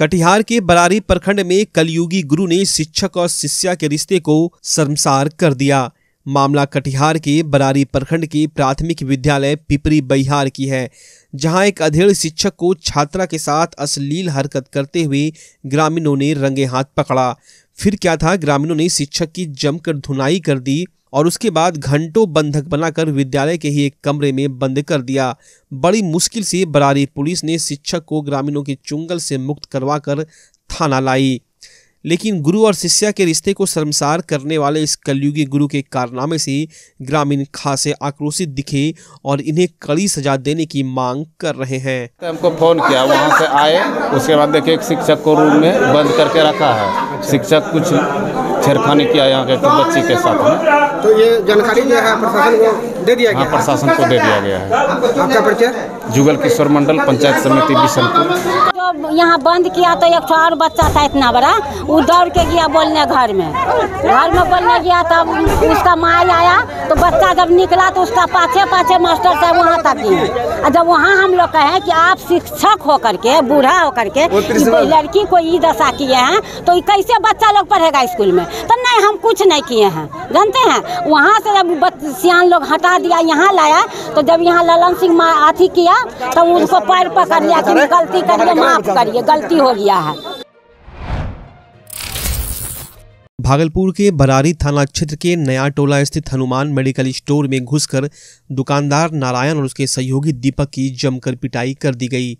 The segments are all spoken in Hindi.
कटिहार के बरारी प्रखंड में कलयुगी गुरु ने शिक्षक और शिष्या के रिश्ते को शर्मसार कर दिया मामला कटिहार के बरारी प्रखंड के प्राथमिक विद्यालय पिपरी बहिहार की है जहां एक अधेड़ शिक्षक को छात्रा के साथ अश्लील हरकत करते हुए ग्रामीणों ने रंगे हाथ पकड़ा फिर क्या था ग्रामीणों ने शिक्षक की जमकर धुनाई कर दी और उसके बाद घंटों बंधक बनाकर विद्यालय के ही एक कमरे में बंद कर दिया बड़ी मुश्किल से बरारी पुलिस ने शिक्षक को ग्रामीणों के चुंगल से मुक्त करवाकर थाना लाई लेकिन गुरु और शिष्या के रिश्ते को शर्मसार करने वाले इस कलयुगी गुरु के कारनामे से ग्रामीण खासे आक्रोशित दिखे और इन्हें कड़ी सजा देने की मांग कर रहे हैं तो हमको फोन किया वहाँ से आए उसके बाद देखे एक शिक्षक को रूम में बंद करके रखा है शिक्षक कुछ छेड़खानी किया यहाँ के बच्ची के साथ में तो ये जानकारी जो है प्रशासन को दे दिया हाँ, गया प्रशासन को दे दिया गया है आपका परिचय जुगल किशोर मंडल पंचायत समिति बिशनपुर यहाँ बंद किया तो एक और बच्चा था इतना बड़ा वो दौड़ के गया बोलने घर में घर में बोलने गया तब उसका माई आया तो बच्चा जब निकला तो उसका पाछे पाछे मास्टर साहब वहाँ तक गए जब वहाँ हम लोग कहें कि आप शिक्षक होकर के बूढ़ा होकर के लड़की को ये दशा किए हैं तो कैसे बच्चा लोग पढ़ेगा स्कूल में तो नहीं हम कुछ नहीं किए हैं जानते हैं वहाँ से जब सियान लोग हटा दिया यहाँ लाया तो जब यहाँ ललन सिंह माँ अथी किया तो उनको पैर पकड़ लिया कि गलती करिए माफ़ करिए गलती हो गया है भागलपुर के बरारी थाना क्षेत्र के नया टोला स्थित हनुमान मेडिकल स्टोर में घुसकर दुकानदार नारायण और उसके सहयोगी दीपक की जमकर पिटाई कर दी गई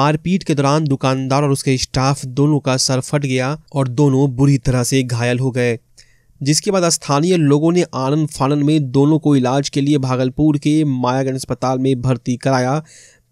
मारपीट के दौरान दुकानदार और उसके स्टाफ दोनों का सर फट गया और दोनों बुरी तरह से घायल हो गए जिसके बाद स्थानीय लोगों ने आनंद फानन में दोनों को इलाज के लिए भागलपुर के मायागंज अस्पताल में भर्ती कराया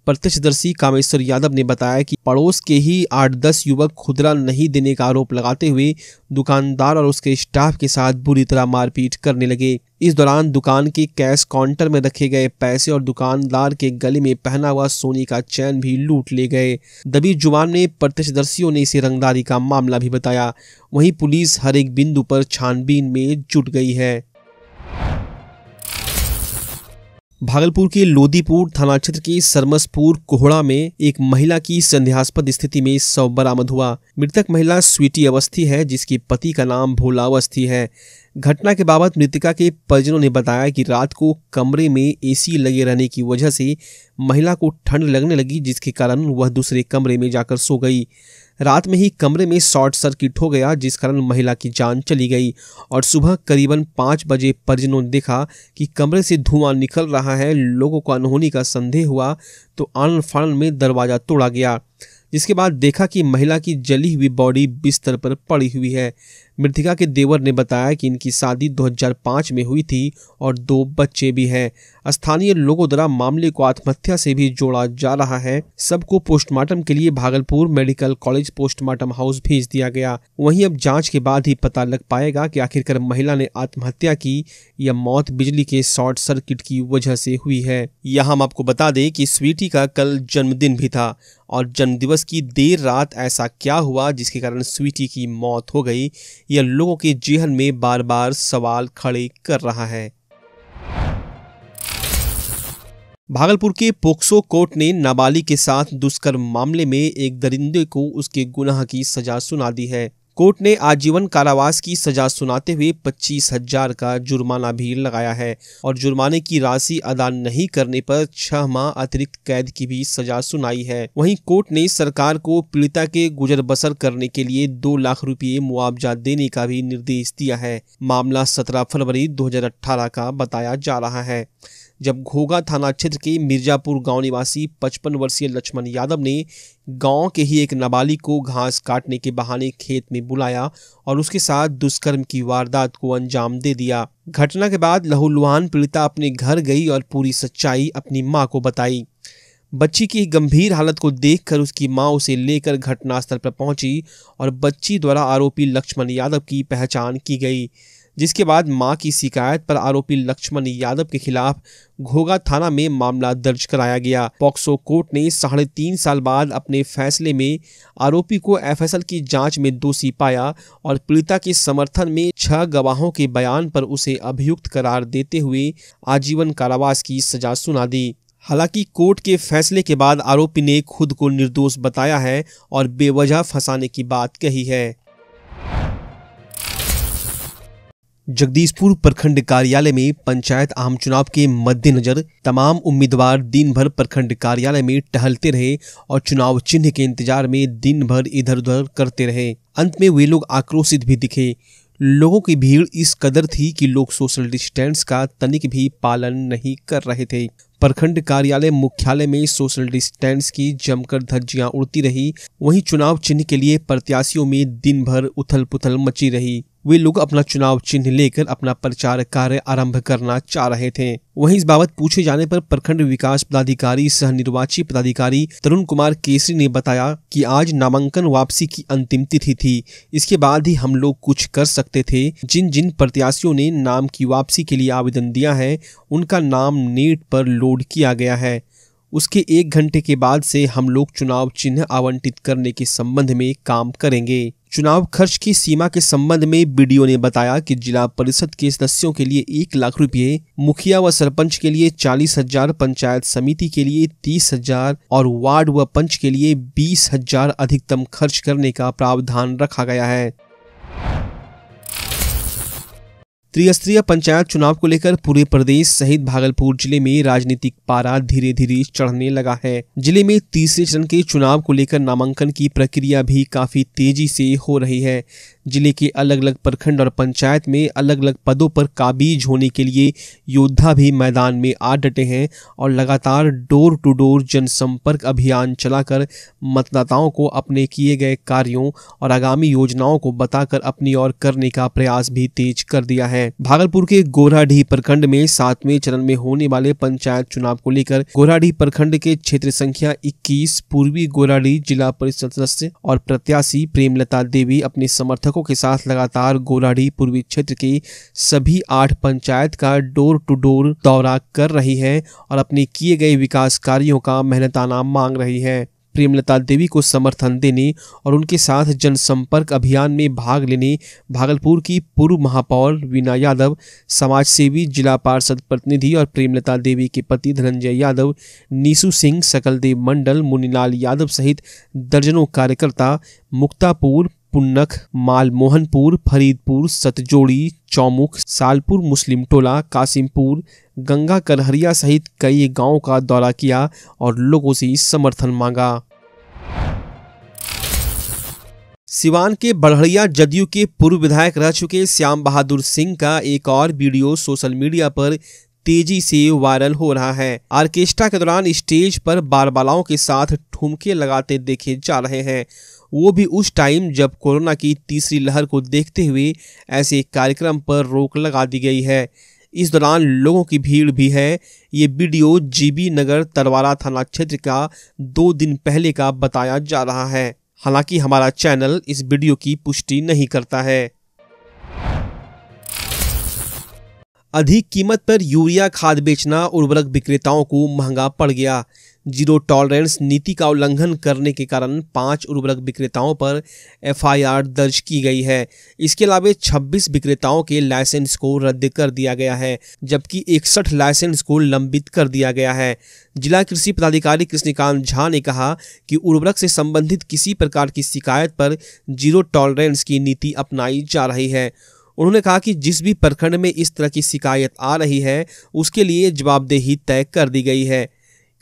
प्रत्यक्षदर्शी कामेश्वर यादव ने बताया कि पड़ोस के ही आठ दस युवक खुदरा नहीं देने का आरोप लगाते हुए दुकानदार और उसके स्टाफ के साथ बुरी तरह मारपीट करने लगे इस दौरान दुकान के कैश काउंटर में रखे गए पैसे और दुकानदार के गले में पहना हुआ सोने का चैन भी लूट ले गए दबी जुबान में प्रत्यक्षदर्शियों ने इसे रंगदारी का मामला भी बताया वहीं पुलिस हर एक बिंदु पर छानबीन में जुट गई है भागलपुर के लोदीपुर थाना क्षेत्र के सरमसपुर कोहड़ा में एक महिला की संध्यास्पद स्थिति में शव बरामद हुआ मृतक महिला स्वीटी अवस्थी है जिसके पति का नाम भोला अवस्थी है घटना के बाबत मृतका के परिजनों ने बताया कि रात को कमरे में एसी लगे रहने की वजह से महिला को ठंड लगने लगी जिसके कारण वह दूसरे कमरे में जाकर सो गई रात में ही कमरे में शॉर्ट सर्किट हो गया जिस कारण महिला की जान चली गई और सुबह करीबन पाँच बजे परिजनों ने देखा कि कमरे से धुआं निकल रहा है लोगों को अनहोनी का संदेह हुआ तो आनन फानन में दरवाज़ा तोड़ा गया जिसके बाद देखा कि महिला की जली हुई बॉडी बिस्तर पर पड़ी हुई है मृतिका के देवर ने बताया कि इनकी शादी 2005 में हुई थी और दो बच्चे भी हैं स्थानीय लोगों द्वारा मामले को आत्महत्या से भी जोड़ा जा रहा है सबको पोस्टमार्टम के लिए Bhagalpur medical college postmortem house भेज दिया गया वहीं अब जांच के बाद ही पता लग पाएगा कि आखिरकार महिला ने आत्महत्या की या मौत बिजली के शॉर्ट सर्किट की वजह से हुई है यहाँ हम आपको बता दें कि स्वीटी का कल जन्मदिन भी था और जन्मदिवस की देर रात ऐसा क्या हुआ जिसके कारण स्वीटी की मौत हो गई यह लोगों के जेहन में बार बार सवाल खड़े कर रहा है भागलपुर के पोक्सो कोर्ट ने नाबालिग के साथ दुष्कर्म मामले में एक दरिंदे को उसके गुनाह की सजा सुना दी है कोर्ट ने आजीवन कारावास की सजा सुनाते हुए पच्चीस हजार का जुर्माना भी लगाया है और जुर्माने की राशि अदा नहीं करने पर छह माह अतिरिक्त कैद की भी सजा सुनाई है वहीं कोर्ट ने सरकार को पीड़िता के गुजर बसर करने के लिए दो लाख रुपए मुआवजा देने का भी निर्देश दिया है मामला सत्रह फरवरी दो का बताया जा रहा है जब घोगा थाना क्षेत्र के मिर्जापुर गांव निवासी पचपन वर्षीय लक्ष्मण यादव ने गांव के ही एक नाबालिग को घास काटने के बहाने खेत में बुलाया और उसके साथ दुष्कर्म की वारदात को अंजाम दे दिया घटना के बाद लहूलुहान पीड़िता अपने घर गई और पूरी सच्चाई अपनी मां को बताई बच्ची की गंभीर हालत को देखकर उसकी मां उसे लेकर घटनास्थल पर पहुंची और बच्ची द्वारा आरोपी लक्ष्मण यादव की पहचान की गई जिसके बाद मां की शिकायत पर आरोपी लक्ष्मण यादव के खिलाफ घोगा थाना में मामला दर्ज कराया गया पॉक्सो कोर्ट ने साढ़े तीन साल बाद अपने फैसले में आरोपी को एफएसएल की जांच में दोषी पाया और पीड़िता के समर्थन में छह गवाहों के बयान पर उसे अभियुक्त करार देते हुए आजीवन कारावास की सजा सुना दी हालांकि कोर्ट के फैसले के बाद आरोपी ने खुद को निर्दोष बताया है और बेवजह फंसाने की बात कही है जगदीशपुर प्रखंड कार्यालय में पंचायत आम चुनाव के मद्देनजर तमाम उम्मीदवार दिन भर प्रखंड कार्यालय में टहलते रहे और चुनाव चिन्ह के इंतजार में दिन भर इधर उधर करते रहे अंत में वे लोग आक्रोशित भी दिखे लोगों की भीड़ इस कदर थी कि लोग सोशल डिस्टेंस का तनिक भी पालन नहीं कर रहे थे प्रखंड कार्यालय मुख्यालय में सोशल डिस्टेंस की जमकर धज्जियां उड़ती रही वहीं चुनाव चिन्ह के लिए प्रत्याशियों में दिन भर उथल पुथल मची रही वे लोग अपना चुनाव चिन्ह लेकर अपना प्रचार कार्य आरंभ करना चाह रहे थे वहीं इस बाबत पूछे जाने पर प्रखंड विकास पदाधिकारी सह निर्वाची पदाधिकारी तरुण कुमार केसरी ने बताया कि आज नामांकन वापसी की अंतिम तिथि थी इसके बाद ही हम लोग कुछ कर सकते थे जिन जिन प्रत्याशियों ने नाम की वापसी के लिए आवेदन दिया है उनका नाम नेट पर लोड किया गया है उसके एक घंटे के बाद से हम लोग चुनाव चिन्ह आवंटित करने के संबंध में काम करेंगे चुनाव खर्च की सीमा के संबंध में बीडीओ ने बताया कि जिला परिषद के सदस्यों के लिए एक लाख रुपए मुखिया व सरपंच के लिए चालीस हजार पंचायत समिति के लिए तीस हजार और वार्ड व पंच के लिए बीस हजार अधिकतम खर्च करने का प्रावधान रखा गया है त्रिस्तरीय पंचायत चुनाव को लेकर पूरे प्रदेश सहित भागलपुर जिले में राजनीतिक पारा धीरे धीरे चढ़ने लगा है जिले में तीसरे चरण के चुनाव को लेकर नामांकन की प्रक्रिया भी काफी तेजी से हो रही है जिले के अलग अलग प्रखंड और पंचायत में अलग अलग पदों पर काबिज होने के लिए योद्धा भी मैदान में आ डटे हैं और लगातार डोर टू डोर जनसंपर्क अभियान चलाकर मतदाताओं को अपने किए गए कार्यों और आगामी योजनाओं को बताकर अपनी ओर करने का प्रयास भी तेज कर दिया है भागलपुर के गोराडीह प्रखंड में सातवें चरण में होने वाले पंचायत चुनाव को लेकर गोराडीह प्रखंड के क्षेत्र संख्या इक्कीस पूर्वी गोराडीह जिला परिषद सदस्य और प्रत्याशी प्रेमलता देवी अपने समर्थक समर्थकों के साथ लगातार गोलाडी पूर्वी क्षेत्र की सभी आठ पंचायत का डोर टू डोर दौरा कर रही है और अपने किए गए विकास कार्यों का मेहनताना मांग रही है प्रेमलता देवी को समर्थन देने और उनके साथ जनसंपर्क अभियान में भाग लेने भागलपुर की पूर्व महापौर वीना यादव समाज सेवी जिला पार्षद प्रतिनिधि और प्रेमलता देवी के पति धनंजय यादव नीसू सिंह सकलदेव मंडल मुनीलाल यादव सहित दर्जनों कार्यकर्ता मुक्तापुर पुन्नख मालमोहनपुर फरीदपुर सतजोड़ी चौमुख सालपुर मुस्लिम टोला कासिमपुर गंगा करहरिया सहित कई गांवों का दौरा किया और लोगों से समर्थन मांगा सिवान के बढ़िया जदयू के पूर्व विधायक रह चुके श्याम बहादुर सिंह का एक और वीडियो सोशल मीडिया पर तेजी से वायरल हो रहा है ऑर्केस्ट्रा के दौरान स्टेज पर बारबालाओं के साथ ठुमके लगाते देखे जा रहे हैं वो भी उस टाइम जब कोरोना की तीसरी लहर को देखते हुए ऐसे कार्यक्रम पर रोक लगा दी गई है इस दौरान लोगों की भीड़ भी है ये वीडियो जीबी नगर तरवारा थाना क्षेत्र का दो दिन पहले का बताया जा रहा है हालांकि हमारा चैनल इस वीडियो की पुष्टि नहीं करता है अधिक कीमत पर यूरिया खाद बेचना उर्वरक विक्रेताओं को महंगा पड़ गया जीरो टॉलरेंस नीति का उल्लंघन करने के कारण पाँच उर्वरक विक्रेताओं पर एफआईआर दर्ज की गई है इसके अलावा छब्बीस विक्रेताओं के लाइसेंस को रद्द कर दिया गया है जबकि इकसठ लाइसेंस को लंबित कर दिया गया है जिला कृषि पदाधिकारी कृष्णकांत झा ने कहा कि उर्वरक से संबंधित किसी प्रकार की शिकायत पर जीरो टॉलरेंस की नीति अपनाई जा रही है उन्होंने कहा कि जिस भी प्रखंड में इस तरह की शिकायत आ रही है उसके लिए जवाबदेही तय कर दी गई है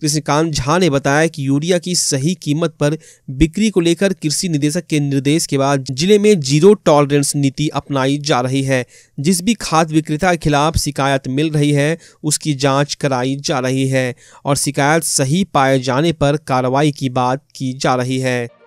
कृष्णकांत झा ने बताया कि यूरिया की सही कीमत पर बिक्री को लेकर कृषि निदेशक के निर्देश के बाद जिले में जीरो टॉलरेंस नीति अपनाई जा रही है जिस भी खाद विक्रेता के खिलाफ शिकायत मिल रही है उसकी जाँच कराई जा रही है और शिकायत सही पाए जाने पर कार्रवाई की बात की जा रही है